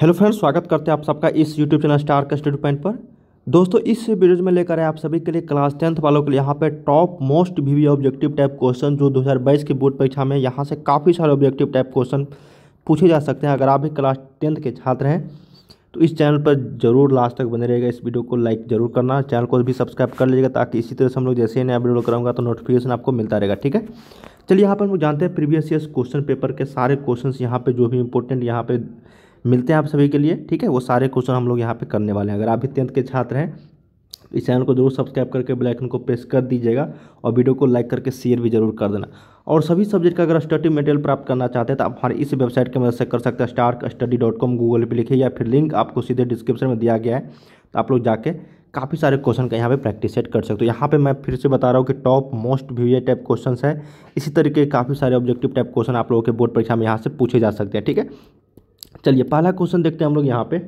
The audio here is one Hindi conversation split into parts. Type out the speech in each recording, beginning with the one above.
हेलो फ्रेंड्स स्वागत करते हैं आप सबका इस यूट्यूब चैनल स्टार का स्टडी पॉइंट पर दोस्तों इस वीडियोज में लेकर आए आप सभी के लिए क्लास टेंथ वालों के लिए यहाँ पे top most V objective type question जो 2022 की बोर्ड परीक्षा में यहाँ से काफ़ी सारे ऑब्जेक्टिव टाइप क्वेश्चन पूछे जा सकते हैं अगर आप भी क्लास टेंथ के छात्र हैं तो इस चैनल पर जरूर लास्ट तक बने रहेगा इस वीडियो को लाइक जरूर करना चैनल को भी सब्सक्राइब कर लीजिएगा ताकि इसी तरह से हम लोग जैसे ही नया वीडियो कराऊंगा तो नोटिफिकेशन आपको मिलता रहेगा ठीक है चलिए यहाँ पर हम जानते हैं प्रीवियस ईयर क्वेश्चन पेपर के सारे क्वेश्चन यहाँ पर जो भी इंपॉर्टेंट यहाँ पर मिलते हैं आप सभी के लिए ठीक है वो सारे क्वेश्चन हम लोग यहाँ पे करने वाले हैं अगर आप भी टेंथ के छात्र हैं इस चैनल को जरूर सब्सक्राइब करके बेलाइकन को प्रेस कर दीजिएगा और वीडियो को लाइक करके शेयर भी जरूर कर देना और सभी सब्जेक्ट का अगर स्टडी मटेरियल प्राप्त करना चाहते हैं तो आप हमारे इस वेबसाइट की मदद से कर सकते हैं Stark study dot com Google पर लिखिए या फिर लिंक आपको सीधे डिस्क्रिप्शन में दिया गया है तो आप लोग जाके काफ़ी सारे क्वेश्चन का यहाँ पे प्रैक्टिस सेट कर सकते हो यहाँ पे मैं फिर से बता रहा हूँ कि टॉप मोस्ट व्यूए टाइप क्वेश्चन है इसी तरीके काफ़ी सारे ऑब्जेक्टिव टाइप क्वेश्चन आप लोगों के बोर्ड परीक्षा में यहाँ से पूछे जा सकते हैं ठीक है चलिए पहला क्वेश्चन देखते हैं हम लोग यहाँ पे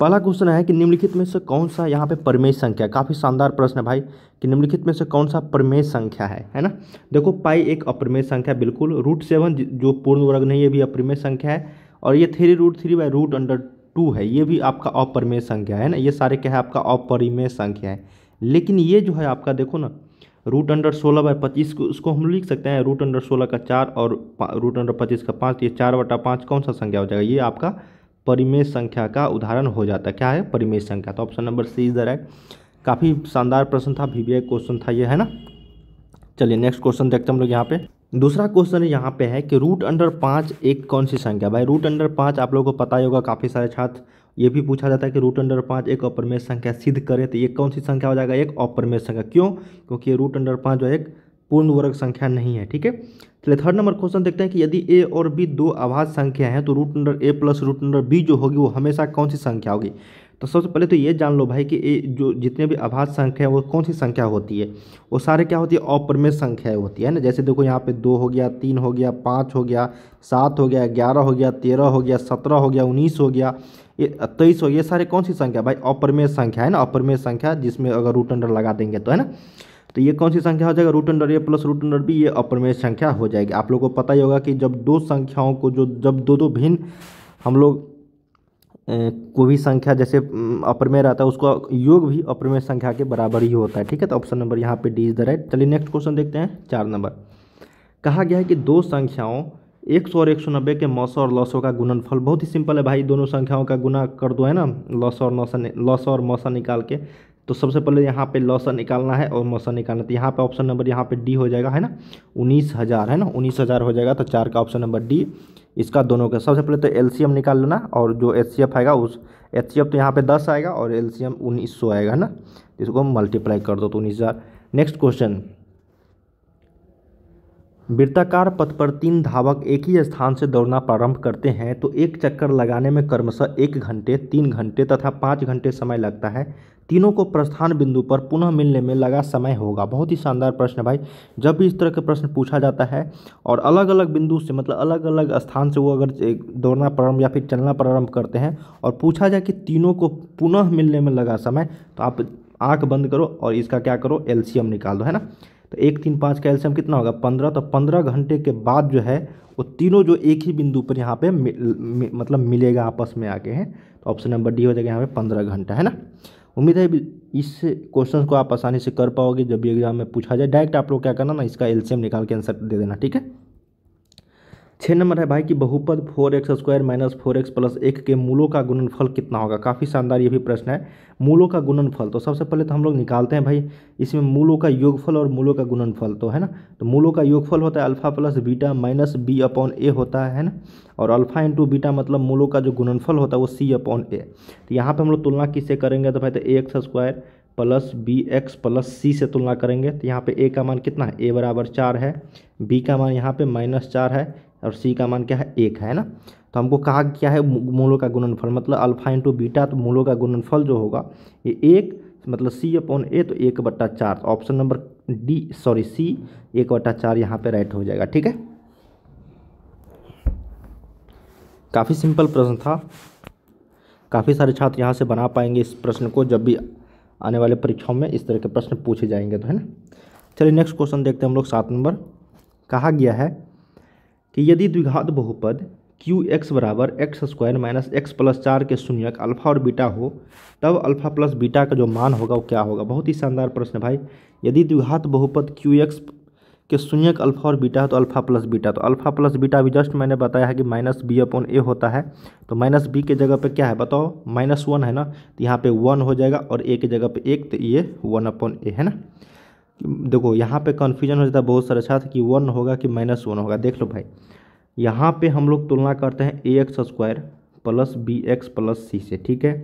पहला क्वेश्चन है कि निम्नलिखित में से कौन सा यहाँ पे परमेय संख्या काफ़ी शानदार प्रश्न है भाई कि निम्नलिखित में से कौन सा परमेय संख्या है है ना देखो पाई एक अप्रमेय संख्या बिल्कुल रूट सेवन जो पूर्ण वर्ग नहीं है भी अप्रमेय संख्या है और ये three root three by root under two है ये भी आपका अप्रमेय संख्या है ना ये सारे क्या है आपका अपरिमेय संख्या है लेकिन ये जो है आपका देखो ना रूट अंडर सोलह बाई पच्चीस को उसको हम लिख सकते हैं रूट अंडर सोलह का चार और रूट अंडर पच्चीस का पाँच तो ये चार बटा पाँच कौन सा संख्या हो जाएगा ये आपका परिमेय संख्या का उदाहरण हो जाता है क्या है परिमेय संख्या तो option number C is the right काफ़ी शानदार प्रश्न था वी क्वेश्चन था ये है ना चलिए नेक्स्ट क्वेश्चन देखते हम लोग यहाँ पे दूसरा क्वेश्चन यहाँ पे है कि रूट अंडर पाँच एक कौन सी संख्या भाई रूट अंडर पाँच आप लोगों को पता ही होगा काफ़ी सारे छात्र ये भी पूछा जाता है कि रूट अंडर पाँच एक अपरमेय संख्या सिद्ध करे तो ये कौन सी संख्या हो जाएगा एक अपरमेय संख्या क्यों क्योंकि ये रूट अंडर पाँच जो एक पूर्ण वर्ग संख्या नहीं है ठीक है चलिए थर्ड नंबर क्वेश्चन देखते हैं कि यदि ए और बी दो आभाज संख्या हैं तो root under A plus root under B जो होगी वो हमेशा कौन सी संख्या होगी तो सबसे पहले तो ये जान लो भाई कि ये जो जितने भी अभाज्य संख्या है वो कौन सी संख्या होती है वो सारे क्या होती है अप्रमेय संख्या होती है ना जैसे देखो यहाँ पे दो हो गया तीन हो गया पाँच हो गया सात हो गया ग्यारह हो गया तेरह हो गया सत्रह हो गया उन्नीस हो गया ये तेईस हो ये सारे कौन सी संख्या भाई अप्रमेय संख्या है ना अप्रमेय संख्या जिसमें अगर रूट अंडर लगा देंगे तो है ना तो ये कौन सी संख्या हो जाएगा root under A plus root under B ये अप्रमेय संख्या हो जाएगी आप लोगों को पता ही होगा कि जब दो संख्याओं को जो जब दो दो भिन्न हम लोग को भी संख्या जैसे अपर में रहता है उसका योग भी अपर में संख्या के बराबर ही होता है ठीक है तो ऑप्शन नंबर यहाँ पे डी इज़ द राइट चलिए नेक्स्ट क्वेश्चन देखते हैं चार नंबर कहा गया है कि दो संख्याओं एक सौ और एक सौ नब्बे के मौसौ और लौसौ का गुणनफल बहुत ही सिंपल है भाई दोनों संख्याओं का गुना कर दो है ना लौसौ और नौसा लौसौ और मौसा निकाल के तो सबसे पहले यहाँ पे लौसा निकालना है और मौसा निकालना तो यहाँ पे ऑप्शन नंबर यहाँ पे डी हो जाएगा है ना उन्नीस हज़ार है ना उन्नीस हज़ार हो जाएगा तो चार का ऑप्शन नंबर डी इसका दोनों का सबसे पहले तो एल निकाल लेना और जो एच आएगा उस एच तो यहाँ पे दस आएगा और एल सी एम उन्नीस सौ आएगा ना तो इसको मल्टीप्लाई कर दो तो उन्नीस हज़ार नेक्स्ट क्वेश्चन वृत्ताकार पथ पर तीन धावक एक ही स्थान से दौड़ना प्रारंभ करते हैं तो एक चक्कर लगाने में क्रमशः एक घंटे तीन घंटे तथा पाँच घंटे समय लगता है तीनों को प्रस्थान बिंदु पर पुनः मिलने में लगा समय होगा बहुत ही शानदार प्रश्न भाई जब भी इस तरह का प्रश्न पूछा जाता है और अलग अलग बिंदु से मतलब अलग अलग स्थान से वो अगर दौड़ना प्रारंभ या फिर चलना प्रारंभ करते हैं और पूछा जाए कि तीनों को पुनः मिलने में लगा समय तो आप आँख बंद करो और इसका क्या करो एल्शियम निकाल दो है ना तो एक तीन पाँच का एल्शियम कितना होगा पंद्रह तो पंद्रह घंटे के बाद जो है वो तीनों जो एक ही बिंदु पर यहाँ पे मि, मि, मतलब मिलेगा आपस में आके हैं तो ऑप्शन नंबर डी हो जाएगा यहाँ पे पंद्रह घंटा है ना उम्मीद है इस क्वेश्चन को आप आसानी से कर पाओगे जब भी एग्जाम में पूछा जाए डायरेक्ट आप लोग क्या करना ना इसका एलसीएम निकाल के आंसर दे देना ठीक है छः नंबर है भाई कि बहुपद four X square minus four x plus एक के मूलों का गुणनफल कितना होगा काफ़ी शानदार ये भी प्रश्न है मूलों का गुणनफल तो सबसे पहले तो हम लोग निकालते हैं भाई इसमें मूलों का योगफल और मूलों का गुणनफल तो है ना तो मूलों का योगफल होता है alpha plus beta minus B upon A होता है ना और अल्फा इंटू बीटा मतलब मूलों का जो गुणनफल होता है वो सी अपॉन ए तो यहाँ पर हम लोग तुलना किससे करेंगे तो भाई तो A X square plus B X plus C से तुलना करेंगे तो यहाँ पे ए का मान कितना है ए बराबर चार है बी का मान यहाँ पे माइनस चार है और सी का मान क्या है एक है ना तो हमको कहा क्या है मूलों का गुणनफल मतलब अल्फा इंटू बीटा तो मूलों का गुणनफल जो होगा ये एक मतलब सी अपॉन ए तो एक बट्टा चार option number D sorry C एक बट्टा चार यहाँ पर राइट हो जाएगा ठीक है काफ़ी सिंपल प्रश्न था काफ़ी सारे छात्र यहाँ से बना पाएंगे इस प्रश्न को जब भी आने वाले परीक्षाओं में इस तरह के प्रश्न पूछे जाएंगे तो है ना चलिए नेक्स्ट क्वेश्चन देखते हैं हम लोग सात नंबर कहा गया है कि यदि द्विघात बहुपद क्यू एक्स बराबर X square minus X plus चार के शून्यक अल्फा और बीटा हो तब अल्फा प्लस बीटा का जो मान होगा वो क्या होगा बहुत ही शानदार प्रश्न भाई यदि द्विघात बहुपद क्यू एक्स के शून्यक अल्फा और बीटा है तो अल्फा प्लस बीटा तो अल्फा प्लस बीटा भी जस्ट मैंने बताया है कि माइनस बी अपॉन ए होता है तो माइनस बी के जगह पे क्या है बताओ माइनस वन है ना तो यहाँ पे वन हो जाएगा और ए के जगह पे एक तो ये वन अपॉन ए है ना देखो यहाँ पे कन्फ्यूजन हो जाता है बहुत सारे छात्र कि वन होगा कि माइनस वन होगा देख लो भाई यहाँ पे हम लोग तुलना करते हैं A X square plus B X plus C से ठीक है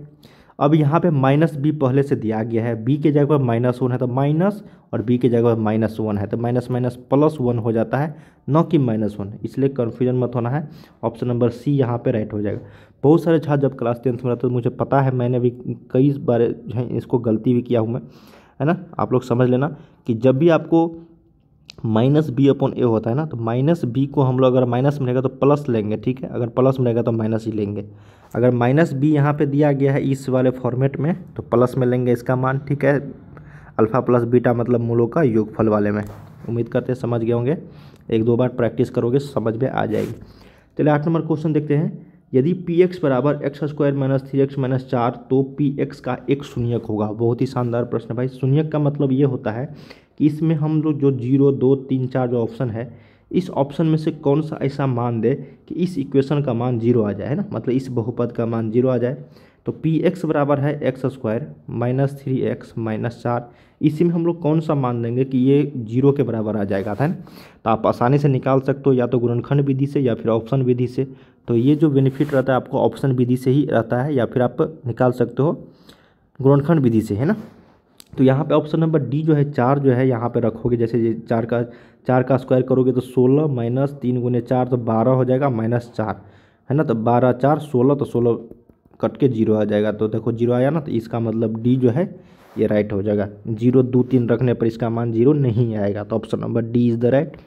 अब यहाँ पे माइनस बी पहले से दिया गया है बी के जगह पर माइनस वन है तो माइनस और बी के जगह पर माइनस वन है तो माइनस माइनस प्लस वन हो जाता है न कि माइनस वन इसलिए कन्फ्यूजन मत होना है ऑप्शन नंबर सी यहाँ पे राइट हो जाएगा बहुत सारे छात्र जब क्लास टेंथ में रहते तो मुझे पता है मैंने भी कई बार इसको गलती भी किया हूँ मैं है ना आप लोग समझ लेना कि जब भी आपको माइनस बी अपॉन ए होता है ना तो माइनस बी को हम लोग अगर माइनस मिलेगा तो प्लस लेंगे ठीक है अगर प्लस मिलेगा तो माइनस ही लेंगे अगर माइनस बी यहाँ पे दिया गया है इस वाले फॉर्मेट में तो प्लस में लेंगे इसका मान ठीक है अल्फ़ा प्लस बीटा मतलब मूलों का योगफल वाले में उम्मीद करते समझ गए होंगे एक दो बार प्रैक्टिस करोगे समझ में आ जाएगी चलिए आठ नंबर क्वेश्चन देखते हैं यदि पी एक्स बराबर X square minus three X minus चार तो पी एक्स का एक शून्यक होगा बहुत ही शानदार प्रश्न भाई शून्यक का मतलब ये होता है कि इसमें हम लोग जो जीरो दो तीन चार जो ऑप्शन है इस ऑप्शन में से कौन सा ऐसा मान दे कि इस इक्वेशन का मान जीरो आ जाए है ना मतलब इस बहुपद का मान जीरो आ जाए तो पी एक्स बराबर है X square minus three X minus चार इसी में हम लोग कौन सा मान लेंगे कि ये जीरो के बराबर आ जाएगा था तो आप आसानी से निकाल सकते हो या तो गुणनखंड विधि से या फिर ऑप्शन विधि से तो ये जो बेनिफिट रहता है आपको ऑप्शन विधि से ही रहता है या फिर आप निकाल सकते हो गुणनखंड विधि से है ना तो यहाँ पे ऑप्शन नंबर डी जो है चार जो है यहाँ पे रखोगे जैसे ये चार का चार का स्क्वायर करोगे तो सोलह माइनस तीन गुने चार तो बारह हो जाएगा माइनस चार है ना तो बारह चार सोलह तो सोलह कट के जीरो आ जाएगा तो देखो जीरो आया ना तो इसका मतलब डी जो है ये राइट हो जाएगा जीरो दो तीन रखने पर इसका मान जीरो नहीं आएगा तो option number D is the right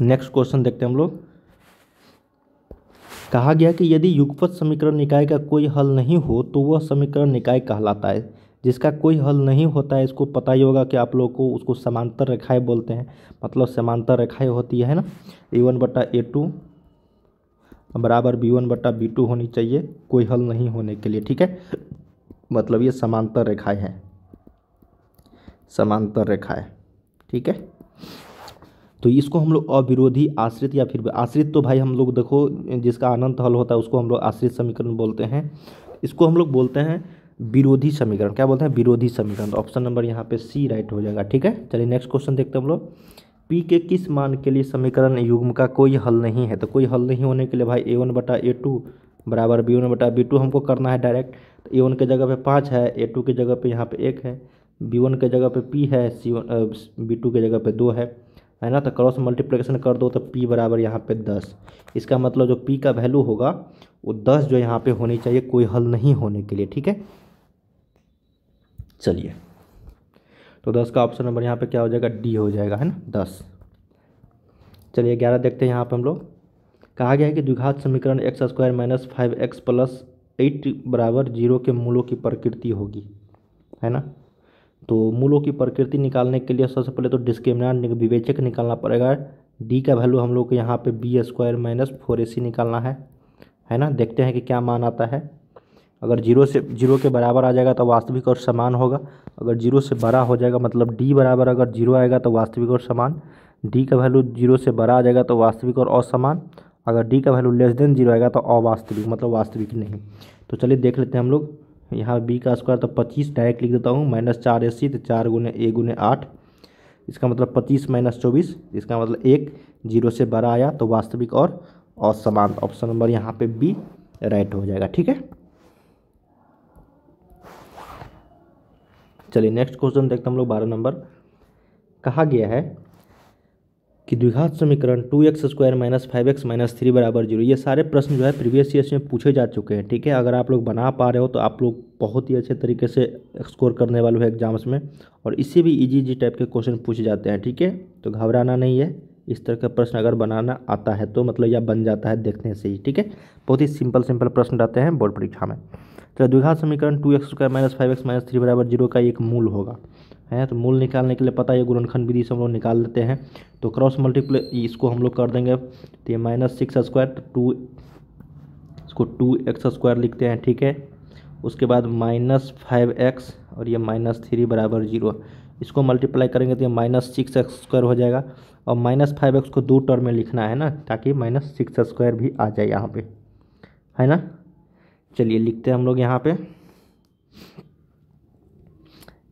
next question देखते हैं हम लोग कहा गया कि यदि युगपत समीकरण निकाय का कोई हल नहीं हो तो वह समीकरण निकाय कहलाता है जिसका कोई हल नहीं होता है इसको पता ही होगा कि आप लोगों को उसको समांतर रेखाएं बोलते हैं मतलब समांतर रेखाएं होती है ना ए वन बटा ए टू बराबर बी वन बट्टा बी टू होनी चाहिए कोई हल नहीं होने के लिए ठीक है मतलब ये समांतर रेखाएं हैं समांतर रेखाएं ठीक है तो इसको हम लोग अविरोधी आश्रित या फिर आश्रित तो भाई हम लोग देखो जिसका अनंत हल होता है उसको हम लोग आश्रित समीकरण बोलते हैं इसको हम लोग बोलते हैं विरोधी समीकरण क्या बोलते हैं विरोधी समीकरण ऑप्शन तो नंबर यहाँ पे सी राइट हो जाएगा ठीक है चलिए नेक्स्ट क्वेश्चन देखते हैं हम लोग पी के किस मान के लिए समीकरण युग्म का कोई हल नहीं है तो कोई हल नहीं होने के लिए भाई ए वन बटा ए टू बराबर बी वन बटा बी टू हमको करना है डायरेक्ट तो ए वन के जगह पे पाँच है ए टू के जगह पे यहाँ पे एक है बी वन के जगह पे पी है सी वन बी टू के जगह पे दो है है ना तो क्रॉस मल्टीप्लिकेशन कर दो तो पी बराबर यहाँ पर दस इसका मतलब जो पी का वैल्यू होगा वो दस जो यहाँ पर होनी चाहिए कोई हल नहीं होने के लिए ठीक है चलिए तो दस का ऑप्शन नंबर यहाँ पे क्या हो जाएगा डी हो जाएगा है ना दस चलिए ग्यारह देखते हैं यहाँ पे हम लोग कहा गया है कि द्विघात समीकरण X square minus five X plus eight बराबर जीरो के मूलों की प्रकृति होगी है ना तो मूलों की प्रकृति निकालने के लिए सबसे पहले तो डिस्क्रिमिनाट विवेचक निकालना पड़ेगा डी का वैल्यू हम लोग को यहाँ पे B square minus four A C निकालना है है ना देखते हैं कि क्या मान आता है अगर जीरो से जीरो के बराबर आ जाएगा तो वास्तविक और समान होगा अगर जीरो से बड़ा हो जाएगा मतलब डी बराबर अगर जीरो आएगा तो वास्तविक और समान डी का वैल्यू जीरो से बड़ा आ जाएगा तो वास्तविक और असमान अगर डी का वैल्यू लेस देन जीरो आएगा तो अवास्तविक मतलब वास्तविक नहीं तो चलिए देख लेते हैं हम लोग यहाँ बी का स्क्वायर तो पच्चीस डायरेक्ट लिख देता हूँ माइनस चार ए सी तो चार गुने ए गुने आठ इसका मतलब पच्चीस माइनस चौबीस इसका मतलब एक जीरो से बड़ा आया तो वास्तविक और असमान ऑप्शन नंबर यहाँ पे बी राइट हो जाएगा ठीक है चलिए नेक्स्ट क्वेश्चन देखते हम लोग बारह नंबर कहा गया है कि द्विघात समीकरण two X square minus five X minus three बराबर जीरो ये सारे प्रश्न जो है प्रीवियस ईयर्स में पूछे जा चुके हैं ठीक है अगर आप लोग बना पा रहे हो तो आप लोग बहुत ही अच्छे तरीके से स्कोर करने वाले हो एग्जाम्स में और इससे भी इजी इजी टाइप के क्वेश्चन पूछे जाते हैं ठीक है तो घबराना नहीं है इस तरह का प्रश्न अगर बनाना आता है तो मतलब यह बन जाता है देखने से ही ठीक है बहुत ही सिंपल सिंपल प्रश्न रहते हैं बोर्ड परीक्षा में तो द्विघात समीकरण two X square minus five X minus three बराबर जीरो का एक मूल होगा है तो मूल निकालने के लिए पता है गुणनखंड विधि से हम लोग निकाल लेते हैं तो क्रॉस मल्टीप्ले इसको हम लोग कर देंगे तो ये माइनस सिक्स स्क्वायर टू इसको टू एक्स स्क्वायर लिखते हैं ठीक है उसके बाद माइनस फाइव एक्स और ये माइनस थ्री बराबर जीरो इसको मल्टीप्लाई करेंगे तो ये माइनस सिक्स एक्स स्क्वायर हो जाएगा और माइनस फाइव एक्स को दो टर्म में लिखना है ना ताकि माइनस सिक्स स्क्वायर भी आ जाए यहाँ पे है ना चलिए लिखते हैं हम लोग यहाँ पे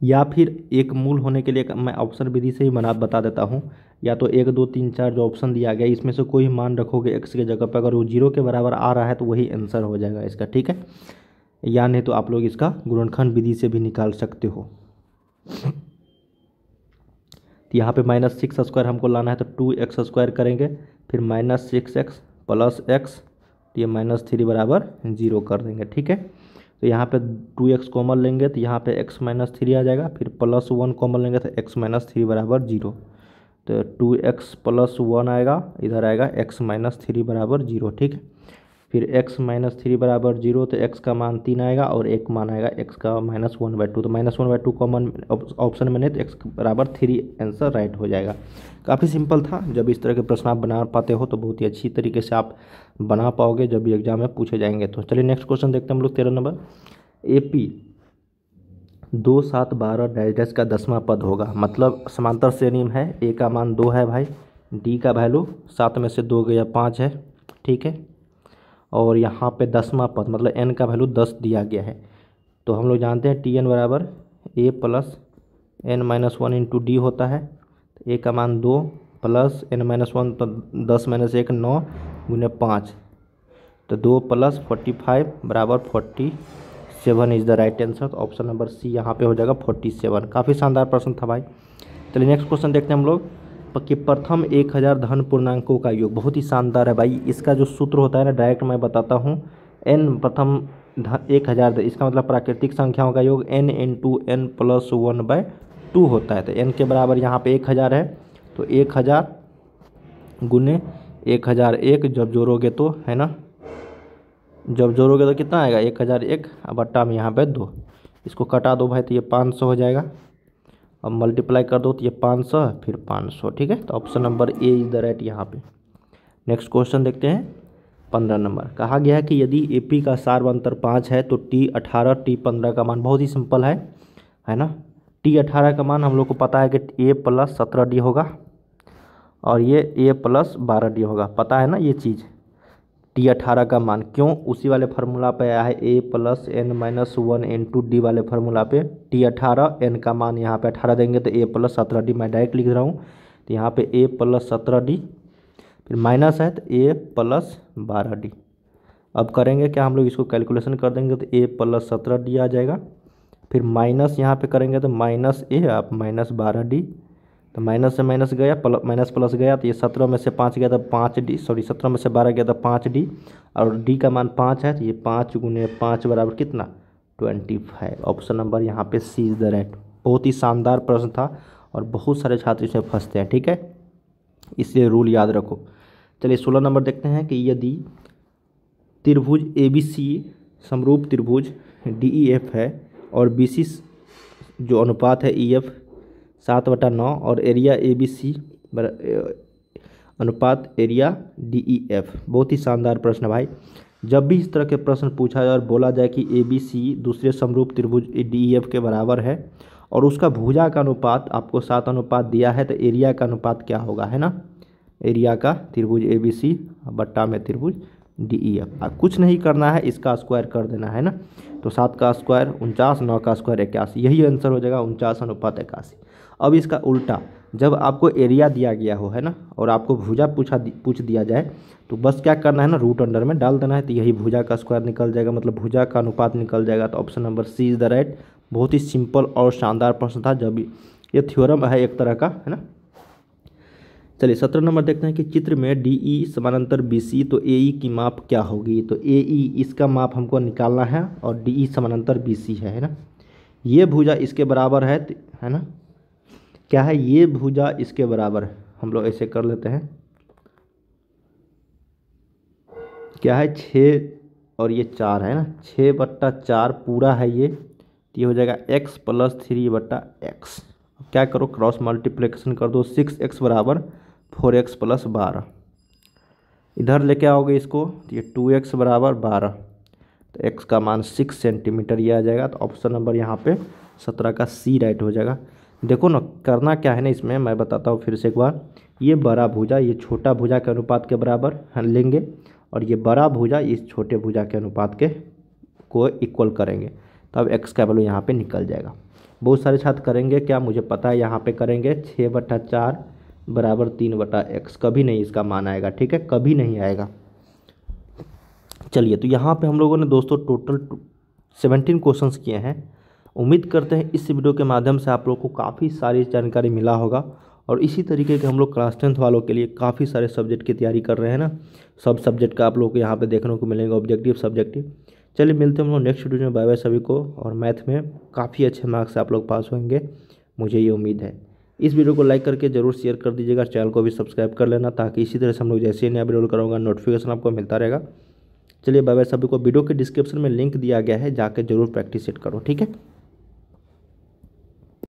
या फिर एक मूल होने के लिए मैं ऑप्शन विधि से ही बना बता देता हूँ या तो एक दो तीन चार जो ऑप्शन दिया गया इसमें से कोई मान रखोगे एक्स के जगह पर अगर वो जीरो के बराबर आ रहा है तो वही आंसर हो जाएगा इसका ठीक है या नहीं तो आप लोग इसका गुणनखंड विधि से भी निकाल सकते हो तो यहाँ पर माइनस सिक्स स्क्वायर हमको लाना है तो टू एक्स स्क्वायर करेंगे फिर minus six X plus X तो ये माइनस थ्री बराबर जीरो कर देंगे ठीक है तो यहाँ पे टू एक्स कॉमन लेंगे तो यहाँ पे एक्स माइनस थ्री आ जाएगा फिर प्लस वन कॉमन लेंगे तो एक्स माइनस थ्री बराबर जीरो तो टू एक्स प्लस वन आएगा इधर आएगा एक्स माइनस थ्री बराबर जीरो ठीक है फिर x माइनस थ्री बराबर जीरो तो x का मान तीन आएगा और एक मान आएगा x का माइनस वन बाई टू तो minus one by two common option में नहीं तो x बराबर थ्री आंसर राइट हो जाएगा काफ़ी सिंपल था जब इस तरह के प्रश्न आप बना पाते हो तो बहुत ही अच्छी तरीके से आप बना पाओगे जब भी एग्जाम में पूछे जाएंगे तो चलिए नेक्स्ट क्वेश्चन देखते हैं हम लोग तेरह नंबर ए पी दो सात बारह डैश डैश का दसवां पद होगा मतलब समांतर श्रेणी है ए का मान दो है भाई डी का वैल्यू सात में से दो गया पाँच है ठीक है और यहाँ पे दसवा पद मतलब एन का वैल्यू दस दिया गया है तो हम लोग जानते हैं टी एन बराबर A plus N minus one into D होता है ए का मान दो प्लस एन माइनस वन तो दस माइनस एक नौ गुने पाँच तो दो प्लस फोर्टी फाइव बराबर forty seven is the right answer तो ऑप्शन नंबर सी यहाँ पे हो जाएगा फोर्टी सेवन काफ़ी शानदार प्रश्न था भाई चलिए नेक्स्ट क्वेश्चन देखते हैं हम लोग कि प्रथम एक हज़ार धन पूर्णांकों का योग बहुत ही शानदार है भाई इसका जो सूत्र होता है ना डायरेक्ट मैं बताता हूँ एन प्रथम एक हज़ार इसका मतलब प्राकृतिक संख्याओं का योग N N two N plus one by two होता है तो एन के बराबर यहाँ पे एक हज़ार है तो एक हज़ार गुने एक हज़ार एक जब जोड़ोगे तो है ना जब जोड़ोगे तो कितना आएगा एक हज़ार एक बट्टा में यहाँ पे दो इसको कटा दो भाई तो ये पाँच सौ हो जाएगा अब मल्टीप्लाई कर दो तो ये पाँच सौ फिर पाँच सौ ठीक है तो option number A is the right यहाँ पे नेक्स्ट क्वेश्चन देखते हैं पंद्रह नंबर कहा गया है कि यदि ए पी का सार्व अंतर पाँच है तो टी अठारह टी पंद्रह का मान बहुत ही सिंपल है है ना टी अठारह का मान हम लोग को पता है कि ए प्लस सत्रह डी होगा और ये ए प्लस बारह डी होगा पता है ना ये चीज़ टी अठारह का मान क्यों उसी वाले फार्मूला पे आया है A plus N minus one N two D वाले फार्मूला पे टी अठारह एन का मान यहाँ पे अठारह देंगे तो ए प्लस सत्रह डी मैं डायरेक्ट लिख रहा हूँ तो यहाँ पे ए प्लस सत्रह डी फिर माइनस है तो ए प्लस बारह डी अब करेंगे क्या हम लोग इसको कैलकुलेशन कर देंगे तो ए प्लस सत्रह डी आ जाएगा फिर माइनस यहाँ पर करेंगे तो माइनस ए आप माइनस बारह डी तो माइनस से माइनस गया प्ल, माइनस प्लस गया तो ये सत्रह में से पाँच गया था तो पाँच डी सॉरी सत्रह में से बारह गया था तो पाँच डी और डी का मान पाँच है तो ये पाँच गुने पाँच बराबर कितना ट्वेंटी फाइव ऑप्शन नंबर यहाँ पे सी इज़ द राइट बहुत ही शानदार प्रश्न था और बहुत सारे छात्र इसमें फंसते हैं ठीक है इसलिए रूल याद रखो चलिए सोलह नंबर देखते हैं कि यदि त्रिभुज ए बी सी समरूप त्रिभुज डी ई एफ है और बी सी जो अनुपात है ई e एफ सात बटा नौ और एरिया ए बी सी अनुपात एरिया डी ई एफ बहुत ही शानदार प्रश्न भाई जब भी इस तरह के प्रश्न पूछा जाए और बोला जाए कि ए बी सी दूसरे समरूप त्रिभुज डी ई एफ के बराबर है और उसका भुजा का अनुपात आपको सात अनुपात दिया है तो एरिया का अनुपात क्या होगा है ना एरिया का त्रिभुज ए बी सी बट्टा में त्रिभुज डी ई एफ कुछ नहीं करना है इसका स्क्वायर कर देना है ना तो सात का स्क्वायर उनचास नौ का स्क्वायर इक्यासी यही आंसर हो जाएगा उनचास अनुपात इक्यासी अब इसका उल्टा जब आपको एरिया दिया गया हो है ना और आपको भुजा पूछा पूछ दिया जाए तो बस क्या करना है ना रूट अंडर में डाल देना है तो यही भुजा का स्क्वायर निकल जाएगा मतलब भुजा का अनुपात निकल जाएगा तो option number C is the right बहुत ही सिंपल और शानदार प्रश्न था जब ये थ्योरम है एक तरह का है ना चलिए सत्रह नंबर देखते हैं कि चित्र में डी ई e समानांतर बी सी तो ए ई e की माप क्या होगी तो ए ई e इसका माप हमको निकालना है और डी ई समानांतर बी सी है है ना ये भुजा इसके बराबर है है ना क्या है ये भुजा इसके बराबर हम लोग ऐसे कर लेते हैं क्या है छः और ये चार है ना छः बट्टा चार पूरा है ये तो ये हो जाएगा एक्स प्लस थ्री बट्टा एक्स क्या करो क्रॉस मल्टीप्लिकेशन कर दो सिक्स एक्स बराबर फोर एक्स प्लस बारह इधर लेके आओगे इसको तो ये टू एक्स बराबर बारह तो एक्स का मान सिक्स सेंटीमीटर ये आ जाएगा तो ऑप्शन नंबर यहाँ पे सत्रह का सी राइट हो जाएगा देखो ना करना क्या है ना इसमें मैं बताता हूँ फिर से एक बार ये बड़ा भुजा ये छोटा भुजा के अनुपात के बराबर लेंगे और ये बड़ा भुजा इस छोटे भुजा के अनुपात के को इक्वल करेंगे तब तो एक्स का वैल्यू यहाँ पर निकल जाएगा बहुत सारे छात्र करेंगे क्या मुझे पता है यहाँ पे करेंगे छः बटा चार बराबर तीन बटा एक्स कभी नहीं इसका मान आएगा ठीक है कभी नहीं आएगा चलिए तो यहाँ पे हम लोगों ने दोस्तों टोटल सेवनटीन क्वेश्चंस किए हैं उम्मीद करते हैं इस वीडियो के माध्यम से आप लोग को काफ़ी सारी जानकारी मिला होगा और इसी तरीके के हम लोग क्लास टेंथ वालों के लिए काफ़ी सारे सब्जेक्ट की तैयारी कर रहे हैं ना सब सब्जेक्ट का आप लोग को यहाँ पे देखने को मिलेंगे ऑब्जेक्टिव सब्जेक्टिव चलिए मिलते हैं हम लोग नेक्स्ट वीडियो में बाय बाय सभी को और मैथ में काफ़ी अच्छे मार्क्स आप लोग पास होंगे मुझे ये उम्मीद है इस वीडियो को लाइक करके जरूर शेयर कर दीजिएगा चैनल को भी सब्सक्राइब कर लेना ताकि इसी तरह से हम लोग जैसे ही नया वीडियो करूँगा नोटिफिकेशन आपको मिलता रहेगा चलिए बाय बाय सभी को वीडियो के डिस्क्रिप्शन में लिंक दिया गया है जाके जरूर प्रैक्टिस सेट करो ठीक है